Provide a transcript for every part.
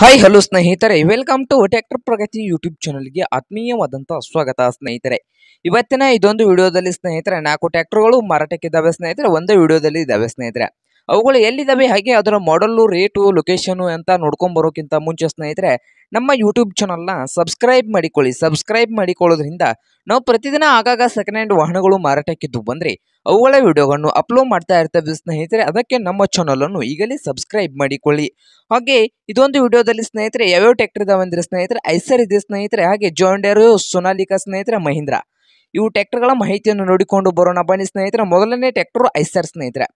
hi hello ಸ್ನೇಹಿತರೆ welcome to tractor Pragati YouTube ಚಾನಲ್ಗೆ ಆತ್ಮೀಯವಾದಂತಹ ಸ್ವಾಗತ ಸ್ನೇಹಿತರೆ ಇವತ್ತಿನ ಇದೊಂದು ವಿಡಿಯೋದಲ್ಲಿ ಸ್ನೇಹಿತರೆ ನಾಲ್ಕು ಟ್ಯಾಕ್ಟರ್ಗಳು ಮಾರಾಟಕ್ಕಿದ್ದಾವೆ ಸ್ನೇಹಿತರೆ ಒಂದೇ ವಿಡಿಯೋದಲ್ಲಿ ಇದ್ದಾವೆ ಸ್ನೇಹಿತರೆ ಅವುಗಳು ಎಲ್ಲಿದ್ದಾವೆ ಹಾಗೆ ಅದರ ಮಾಡಲ್ಲು ರೇಟು ಲೊಕೇಶನು ಅಂತ ನೋಡ್ಕೊಂಡು ಬರೋಕ್ಕಿಂತ ಮುಂಚೆ ಸ್ನೇಹಿತರೆ ನಮ್ಮ ಯೂಟ್ಯೂಬ್ ಚಾನಲ್ನ ಸಬ್ಸ್ಕ್ರೈಬ್ ಮಾಡಿಕೊಳ್ಳಿ ಸಬ್ಸ್ಕ್ರೈಬ್ ಮಾಡಿಕೊಳ್ಳೋದ್ರಿಂದ ನಾವು ಪ್ರತಿದಿನ ಆಗಾಗ ಸೆಕೆಂಡ್ ಹ್ಯಾಂಡ್ ವಾಹನಗಳು ಮಾರಾಟಕ್ಕಿದ್ದು ಬಂದರೆ ಅವುಗಳ ವಿಡಿಯೋಗಳನ್ನು ಅಪ್ಲೋಡ್ ಮಾಡ್ತಾ ಇರ್ತವೆ ಸ್ನೇಹಿತರೆ ಅದಕ್ಕೆ ನಮ್ಮ ಚಾನಲನ್ನು ಈಗಲೇ ಸಬ್ಸ್ಕ್ರೈಬ್ ಮಾಡಿಕೊಳ್ಳಿ ಹಾಗೆ ಇದೊಂದು ವಿಡಿಯೋದಲ್ಲಿ ಸ್ನೇಹಿತರೆ ಯಾವ್ಯಾವ ಟ್ಯಾಕ್ಟರ್ ಇದಾವೆ ಅಂದರೆ ಸ್ನೇಹಿತರೆ ಐಸರ್ ಇದೆ ಸ್ನೇಹಿತರೆ ಹಾಗೆ ಜೋಂಡೆರು ಸೊನಾಲಿಕಾ ಸ್ನೇಹಿತರೆ ಮಹೀಂದ್ರ ಇವು ಟ್ಯಾಕ್ಟರ್ಗಳ ಮಾಹಿತಿಯನ್ನು ನೋಡಿಕೊಂಡು ಬರೋಣ ಬನ್ನಿ ಸ್ನೇಹಿತರೆ ಮೊದಲನೇ ಟ್ಯಾಕ್ಟರು ಐಸರ್ ಸ್ನೇಹಿತರೆ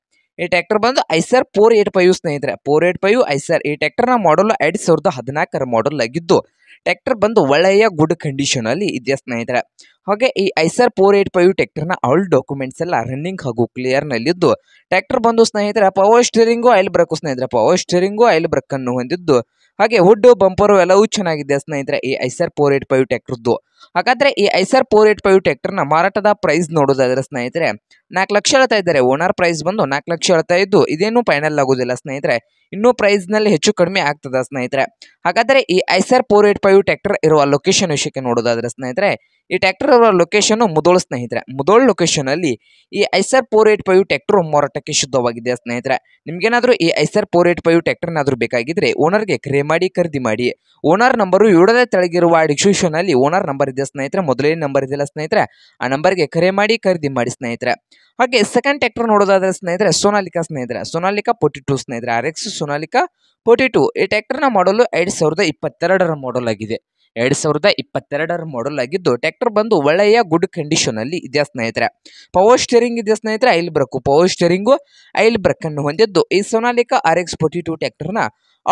ಈ ಟ್ರ್ಯಾಕ್ಟರ್ ಬಂದು ಐಸರ್ ಫೋರ್ ಏಟ್ ಫೈವ್ ಸ್ನೇಹಿತರೆ ಫೋರ್ ಏಟ್ ಫೈವ್ ಐಸರ್ ಈ ಟ್ಯಾಕ್ಟರ್ನ ಮಾಡಲ್ ಎರಡು ಸಾವಿರದ ಹದಿನಾಲ್ಕರ ಮಾಡಲ್ ಆಗಿದ್ದು ಟ್ಯಾಕ್ಟರ್ ಬಂದು ಒಳ್ಳೆಯ ಗುಡ್ ಕಂಡೀಷನ್ ಅಲ್ಲಿ ಇದೆಯಾ ಸ್ನೇಹಿತರೆ ಹಾಗೆ ಈ ಐಸರ್ ಫೋರ್ ಏಟ್ ಫೈವ್ ನ ಆಲ್ ಡಾಕ್ಯುಮೆಂಟ್ಸ್ ಎಲ್ಲ ರನ್ನಿಂಗ್ ಹಾಗೂ ಕ್ಲಿಯರ್ ಇದ್ದು ಟ್ರ್ಯಾಕ್ಟರ್ ಬಂದು ಸ್ನೇಹಿತರೆ ಪವರ್ ಸ್ಟೀರಿಂಗು ಆಯಿಲ್ ಬ್ರಕ್ ಸ್ನೇಹಿತರೆ ಪವರ್ ಸ್ಟೀರಿಂಗು ಆಯಿಲ್ ಅನ್ನು ಹೊಂದಿದ್ದು ಹಾಗೆ ವುಡ್ ಬಂಪರು ಎಲ್ಲವೂ ಚೆನ್ನಾಗಿದೆ ಸ್ನೇಹಿತರೆ ಈ ಐಸರ್ ಫೋರ್ ಏಟ್ ಫೈವ್ ಟ್ರ್ಯಾಕ್ಟರ್ದು ಹಾಗಾದ್ರೆ ಈ ಐಸರ್ ಫೋರ್ ಏಟ್ ಫೈವ್ ನ ಮಾರಾಟದ ಪ್ರೈಸ್ ನೋಡೋದಾದರೆ ಸ್ನೇಹಿತರೆ ನಾಲ್ಕು ಲಕ್ಷ ಹೇಳ್ತಾ ಇದ್ದಾರೆ ಓನರ್ ಪ್ರೈಸ್ ಬಂದು ನಾಲ್ಕು ಲಕ್ಷ ಹೇಳ್ತಾ ಇದ್ದು ಇದೇನು ಫೈನಲ್ ಆಗೋದಿಲ್ಲ ಸ್ನೇಹಿತರೆ ಇನ್ನೂ ನಲ್ಲಿ ಹೆಚ್ಚು ಕಡಿಮೆ ಆಗ್ತದ ಸ್ನೇಹಿತರೆ ಹಾಗಾದ್ರೆ ಈ Eicher four eight five tractor ಇರುವ ಲೊಕೇಶನ್ ವಿಷಯಕ್ಕೆ ನೋಡೋದಾದರೆ ಸ್ನೇಹಿತರೆ ಈ ಟ್ಯಾಕ್ಟರ್ ಇರುವ ಲೊಕೇಶನ್ ಮುದೋಳ ಸ್ನೇಹಿತರೆ ಮುದೋಳ ಲೊಕೇಶನ್ ಅಲ್ಲಿ ಈ Eicher four eight five tractor ಮಾರಾಟಕ್ಕೆ ಶುದ್ಧವಾಗಿದೆ ಸ್ನೇಹಿತರೆ ನಿಮ್ಗೇನಾದರೂ ಈ ಐಸರ್ ಫೋರ್ ಏಟ್ ಫೈವ್ ಟ್ಯಾಕ್ಟರ್ನಾದರೂ ಬೇಕಾಗಿದ್ರೆ ಗೆ ಕರೆ ಮಾಡಿ ಖರೀದಿ ಮಾಡಿ ಓನರ್ ನಂಬರು ಇವಡದೇ ತೆಳಗಿರುವ ಡಿಸ್ಕ್ರಿಪ್ಷನ್ ಅಲ್ಲಿ ಓನರ್ ನಂಬರ್ ಇದೆ ಸ್ನೇಹಿತರೆ ಮೊದಲೇ ನಂಬರ್ ಇದೆಯಲ್ಲ ಸ್ನೇಹಿತರೆ ಆ ನಂಬರ್ಗೆ ಕರೆ ಮಾಡಿ ಖರೀದಿ ಮಾಡಿ ಸ್ನೇಹಿತರೆ ಹಾಗೆ ಸೆಕೆಂಡ್ ಟ್ಯಾಕ್ಟರ್ ನೋಡೋದಾದ್ರೆ ಸ್ನೇಹಿತರೆ ಸೋನಾಲಿಕಾ ಸ್ನೇಹಿತರೆ ಸೋನಾಲಿಕಾ ಫೋರ್ಟಿ ಟು ಸ್ನೇಹಿತರೆ R X Sonalika forty two ಈ ಟ್ಯಾಕ್ಟರ್ನ ಮಾಡಲು ಎರಡು ಸಾವಿರದ ಇಪ್ಪತ್ತೆರಡರ ಮಾಡಲ್ ಆಗಿದೆ ಎರಡು ಸಾವಿರದ ಇಪ್ಪತ್ತೆರಡರ ಮಾಡಲ್ ಆಗಿದ್ದು ಟ್ರ್ಯಾಕ್ಟರ್ ಬಂದು ಒಳ್ಳೆಯ ಗುಡ್ ಕಂಡೀಷನ್ ಅಲ್ಲಿ ಇದೆ ಸ್ನೇಹಿತರೆ ಪವರ್ ಸ್ಟೇರಿಂಗ್ ಇದೆ ಸ್ನೇಹಿತರೆ oil brake power steering oil ಅನ್ನು ಹೊಂದಿದ್ದು ಈ Sonalika R X forty two ಟ್ಯಾಕ್ಟರ್ನ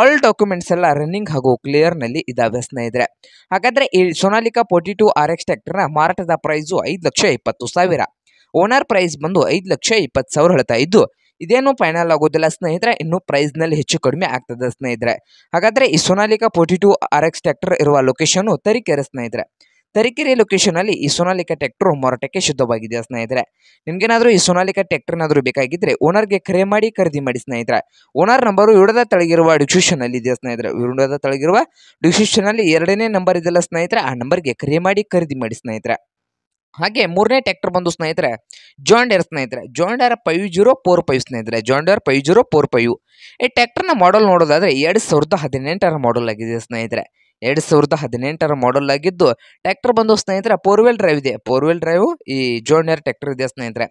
ಆಲ್ ಡಾಕ್ಯುಮೆಂಟ್ಸ್ ಎಲ್ಲ ರನ್ನಿಂಗ್ ಹಾಗೂ ಕ್ಲಿಯರ್ನಲ್ಲಿ ಇದಾವೆ ಸ್ನೇಹಿತರೆ ಹಾಗಾದರೆ ಈ Sonalika forty two R X ನ ಮಾರಾಟದ ಪ್ರೈಸ್ ಐದು ಲಕ್ಷ ಇಪ್ಪತ್ತು ಸಾವಿರ ಓನರ್ ಪ್ರೈಸ್ ಬಂದು ಐದು ಲಕ್ಷ ಇಪ್ಪತ್ತು ಸಾವಿರ ಹೇಳ್ತಾ ಇದ್ದು ಇದೇನು ಫೈನಲ್ ಆಗೋದಿಲ್ಲ ಸ್ನೇಹಿತರೆ ಇನ್ನು ಪ್ರೈಸ್ನಲ್ಲಿ ಹೆಚ್ಚು ಕಡಿಮೆ ಆಗ್ತದೆ ಸ್ನೇಹಿತರೆ ಹಾಗಾದರೆ ಈ Sonalika forty two R X tractor ಇರುವ ಲೊಕೇಶನ್ನು ತರೀಕೆರೆ ಸ್ನೇಹಿತರೆ ತರೀಕೆರೆ ಅಲ್ಲಿ ಈ ಸೋನಾಲಿಕಾ ಟ್ಯಾಕ್ಟರ್ ಮಾರಾಟಕ್ಕೆ ಶುದ್ಧವಾಗಿದೆ ಸ್ನೇಹಿತರೆ ನಿಮ್ಗೇನಾದರೂ ಈ ಸೋನಾಲಿಕ ಬೇಕಾಗಿದ್ರೆ ಓನರ್ ಓನರ್ಗೆ ಕರೆ ಮಾಡಿ ಖರೀದಿ ಮಾಡಿ ಸ್ನೇಹಿತರೆ ಓನರ್ ನಂಬರು ವಿಡೋದ ತಳಗಿರುವ ಅಲ್ಲಿ ಇದೆಯಾ ಸ್ನೇಹಿತರೆ ವಿಡೋದ ತಳಗಿರುವ ಅಲ್ಲಿ ಎರಡನೇ ನಂಬರ್ ಇದೆಲ್ಲ ಸ್ನೇಹಿತರೆ ಆ ನಂಬರ್ಗೆ ಕರೆ ಮಾಡಿ ಖರೀದಿ ಮಾಡಿ ಸ್ನೇಹಿತರೆ ಹಾಗೆ ಮೂರನೇ ಟ್ಯಾಕ್ಟರ್ ಬಂದು ಸ್ನೇಹಿತರೆ ಜಾಂಡೇರ್ ಸ್ನೇಹಿತರೆ John Deere five zero four five ಸ್ನೇಹಿತರೆ John Deere five zero four five ಈ ಟ್ಯಾಕ್ಟರ್ನ ಮಾಡಲ್ ನೋಡೋದಾದ್ರೆ ಎರಡು ಸಾವಿರದ ಹದಿನೆಂಟರ ಮಾಡಲ್ ಆಗಿದೆ ಸ್ನೇಹಿತರೆ ಎರಡ್ ಸಾವಿರದ ಹದಿನೆಂಟರ ಮಾಡೆಲ್ ಆಗಿದ್ದು ಟ್ರ್ಯಾಕ್ಟರ್ ಬಂದು ಸ್ನೇಹಿತರೆ ಫೋರ್ ವೀಲ್ ಡ್ರೈವ್ ಇದೆ ಫೋರ್ ವೀಲ್ ಡ್ರೈವ್ ಈ ಜೋಂಡಿಯರ್ ಟ್ರ್ಯಾಕ್ಟರ್ ಇದೆ ಸ್ನೇಹಿತರೆ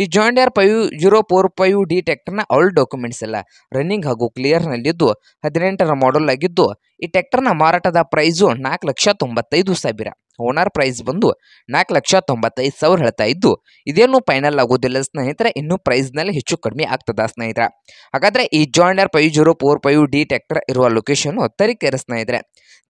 ಈ John Deere five zero four five D ಟ್ರ್ಯಾಕ್ಟರ್ನ ಆಲ್ ಡಾಕ್ಯುಮೆಂಟ್ಸ್ ಎಲ್ಲ ರನ್ನಿಂಗ್ ಹಾಗೂ ಕ್ಲಿಯರ್ನಲ್ಲಿದ್ದು ಹದಿನೆಂಟರ ಮಾಡೆಲ್ ಆಗಿದ್ದು ಈ ಟ್ರ್ಯಾಕ್ಟರ್ನ ಮಾರಾಟದ ಪ್ರೈಸು ನಾಲ್ಕು ಲಕ್ಷ ತೊಂಬತ್ತೈದು ಸಾವಿರ ಓನರ್ ಪ್ರೈಸ್ ಬಂದು ನಾಲ್ಕು ಲಕ್ಷ ತೊಂಬತ್ತೈದು ಸಾವಿರ ಹೇಳ್ತಾ ಇದ್ದು ಇದೇನು ಫೈನಲ್ ಆಗೋದಿಲ್ಲ ಸ್ನೇಹಿತರೆ ಇನ್ನೂ ಪ್ರೈಸ್ನಲ್ಲಿ ಹೆಚ್ಚು ಕಡಿಮೆ ಆಗ್ತದ ಸ್ನೇಹಿತರೆ ಹಾಗಾದರೆ ಈ John Deere five zero four five D tractor ಇರುವ ಲೊಕೇಶನ್ ತರೀಕೆರೆ ಸ್ನೇಹಿತರೆ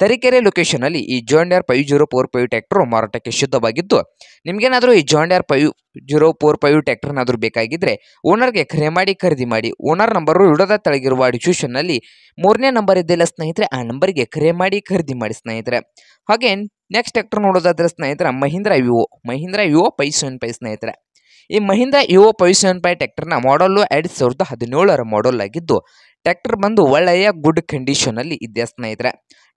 ತರೀಕೆರೆ ಲೊಕೇಶನಲ್ಲಿ ಈ John Deere five zero four five tractor ಮಾರಾಟಕ್ಕೆ ಶುದ್ಧವಾಗಿದ್ದು ನಿಮಗೇನಾದರೂ ಈ John Deere five zero four five ಟ್ಯಾಕ್ಟರ್ನಾದರೂ ಬೇಕಾಗಿದ್ದರೆ ಓನರ್ಗೆ ಕರೆ ಮಾಡಿ ಖರೀದಿ ಮಾಡಿ ಓನರ್ ನಂಬರು ಇಡೋದ ತಳಗಿರುವ ಡಿಸ್ಕ್ರಿಪ್ಷನ್ನಲ್ಲಿ ಮೂರನೇ ನಂಬರ್ ಇದೆಯಲ್ಲ ಸ್ನೇಹಿತರೆ ಆ ನಂಬರ್ಗೆ ಕರೆ ಮಾಡಿ ಖರೀದಿ ಮಾಡಿ ಸ್ನೇಹಿತರೆ ಹಾಗೆ ನೆಕ್ಸ್ಟ್ ಟ್ಯಾಕ್ಟರ್ ನೋಡೋದಾದ್ರೆ ಸ್ನೇಹಿತರೆ ಮಹೀಂದ್ರ ಓ Mahindra Yuvo five seven five ಸ್ನೇಹಿತರೆ ಈ Mahindra Yuvo five seven five ಟ್ಯಾಕ್ಟರ್ನ ಮಾಡಲು ಎರಡು ಸಾವಿರದ ಹದಿನೇಳರ ಮಾಡಲ್ ಆಗಿದ್ದು ಟ್ಯಾಕ್ಟರ್ ಬಂದು ಒಳ್ಳೆಯ ಗುಡ್ ಕಂಡೀಷನಲ್ಲಿ ಇದೆ ಸ್ನೇಹಿತರೆ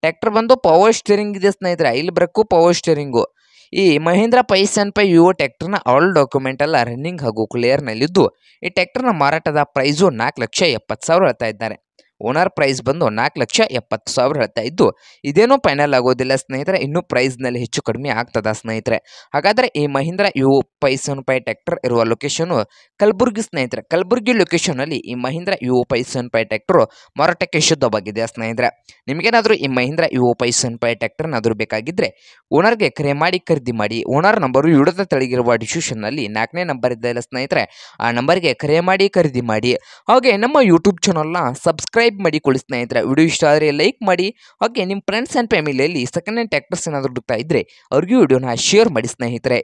ಟ್ಯಾಕ್ಟರ್ ಬಂದು ಪವರ್ ಸ್ಟೇರಿಂಗ್ ಇದೆ ಸ್ನೇಹಿತರೆ ಇಲ್ಲಿ ಬರಕ್ಕೂ ಪವರ್ ಸ್ಟೇರಿಂಗು ಈ ಮಹೀಂದ್ರ ಪೈಸನ್ ಪೈ ವಿವೋ ಟ್ಯಾಕ್ಟರ್ನ ಆಲ್ ಡಾಕ್ಯುಮೆಂಟ್ ಎಲ್ಲ ರನ್ನಿಂಗ್ ಹಾಗೂ ಕ್ಲಿಯರ್ನಲ್ಲಿದ್ದು ಈ ಟ್ಯಾಕ್ಟರ್ನ ಮಾರಾಟದ ಪ್ರೈಸು ನಾಲ್ಕು ಲಕ್ಷ ಎಪ್ಪತ್ತು ಸಾವಿರ ಹೇಳ್ತಾ ಇದ್ದಾರೆ ಓನರ್ ಪ್ರೈಸ್ ಬಂದು ನಾಲ್ಕು ಲಕ್ಷ ಎಪ್ಪತ್ತು ಸಾವಿರ ಹೇಳ್ತಾ ಇದ್ದು ಇದೇನು ಫೈನಲ್ ಆಗೋದಿಲ್ಲ ಸ್ನೇಹಿತರೆ ಇನ್ನೂ ಪ್ರೈಸ್ನಲ್ಲಿ ಹೆಚ್ಚು ಕಡಿಮೆ ಆಗ್ತದ ಸ್ನೇಹಿತರೆ ಹಾಗಾದರೆ ಈ Mahindra Yuvo five seven five tractor ಇರುವ ಲೊಕೇಶನು ಕಲಬುರ್ಗಿ ಸ್ನೇಹಿತರೆ ಕಲಬುರ್ಗಿ ಲೊಕೇಶನಲ್ಲಿ ಈ Mahindra Yuvo five seven five tractor ಮಾರಾಟಕ್ಕೆ ಶುದ್ಧವಾಗಿದೆ ಸ್ನೇಹಿತರೆ ನಿಮಗೇನಾದರೂ ಈ Mahindra Yuvo five seven five ಟ್ಯಾಕ್ಟರ್ನಾದರೂ ಬೇಕಾಗಿದ್ದರೆ ಓನರ್ಗೆ ಕರೆ ಮಾಡಿ ಖರೀದಿ ಮಾಡಿ ಓನರ್ ನಂಬರು ಇಡದ ತಳಗಿರುವ ಡಿಸ್ಕ್ರಿಪ್ಷನ್ನಲ್ಲಿ ನಾಲ್ಕನೇ ನಂಬರ್ ಇದ್ದಲ್ಲ ಸ್ನೇಹಿತರೆ ಆ ನಂಬರ್ಗೆ ಕರೆ ಮಾಡಿ ಖರೀದಿ ಮಾಡಿ ಹಾಗೆ ನಮ್ಮ ಯೂಟ್ಯೂಬ್ ಚಾನಲ್ನ ಸಬ್ಸ್ಕ್ರೈಬ್ ಸಬ್ಸ್ಕ್ರೈಬ್ ಮಾಡಿಕೊಳ್ಳಿ ಸ್ನೇಹಿತರ ವಿಡಿಯೋ ಇಷ್ಟ ಆದರೆ ಲೈಕ್ ಮಾಡಿ ಹಾಗೆ ನಿಮ್ಮ ಫ್ರೆಂಡ್ಸ್ ಆ್ಯಂಡ್ ಫ್ಯಾಮಿಲಿಯಲ್ಲಿ ಸೆಕೆಂಡ್ ಹ್ಯಾಂಡ್ ಟ್ಯಾಕ್ಟರ್ಸ್ ಏನಾದರೂ ಹುಡುಕ್ತಾ ಇದ್ದರೆ ಅವ್ರಿಗೂ ವಿಡಿಯೋನ ಶೇರ್ ಮಾಡಿ ಸ್ನೇಹಿತರೆ